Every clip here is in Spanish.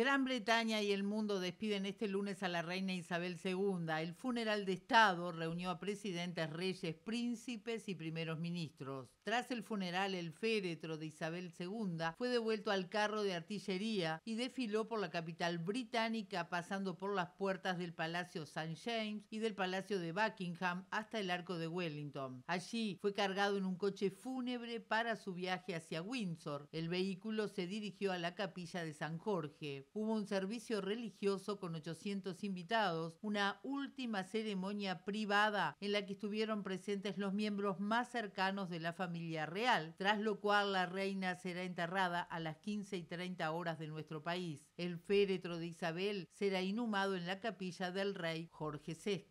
Gran Bretaña y el mundo despiden este lunes a la reina Isabel II. El funeral de Estado reunió a presidentes, reyes, príncipes y primeros ministros. Tras el funeral, el féretro de Isabel II fue devuelto al carro de artillería y desfiló por la capital británica pasando por las puertas del Palacio St. James y del Palacio de Buckingham hasta el Arco de Wellington. Allí fue cargado en un coche fúnebre para su viaje hacia Windsor. El vehículo se dirigió a la capilla de San Jorge hubo un servicio religioso con 800 invitados, una última ceremonia privada en la que estuvieron presentes los miembros más cercanos de la familia real, tras lo cual la reina será enterrada a las 15 y 30 horas de nuestro país. El féretro de Isabel será inhumado en la capilla del rey Jorge VI.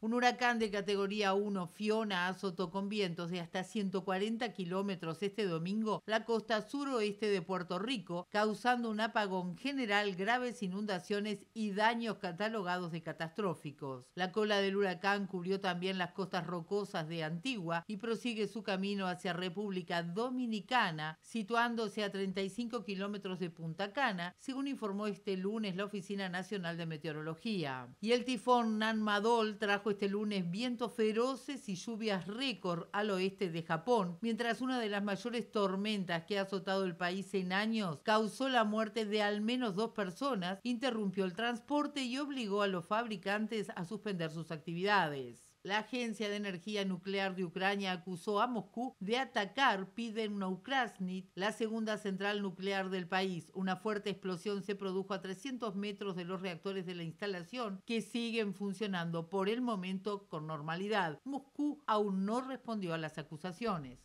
Un huracán de categoría 1, Fiona, azotó con vientos de hasta 140 kilómetros este domingo la costa suroeste de Puerto Rico, causando un apagón general graves inundaciones y daños catalogados de catastróficos. La cola del huracán cubrió también las costas rocosas de Antigua y prosigue su camino hacia República Dominicana, situándose a 35 kilómetros de Punta Cana, según informó este lunes la Oficina Nacional de Meteorología. Y el tifón Nan Madol trajo este lunes vientos feroces y lluvias récord al oeste de Japón, mientras una de las mayores tormentas que ha azotado el país en años causó la muerte de al menos dos personas, interrumpió el transporte y obligó a los fabricantes a suspender sus actividades. La Agencia de Energía Nuclear de Ucrania acusó a Moscú de atacar piden Pidenoukrasnit, la segunda central nuclear del país. Una fuerte explosión se produjo a 300 metros de los reactores de la instalación, que siguen funcionando por el momento con normalidad. Moscú aún no respondió a las acusaciones.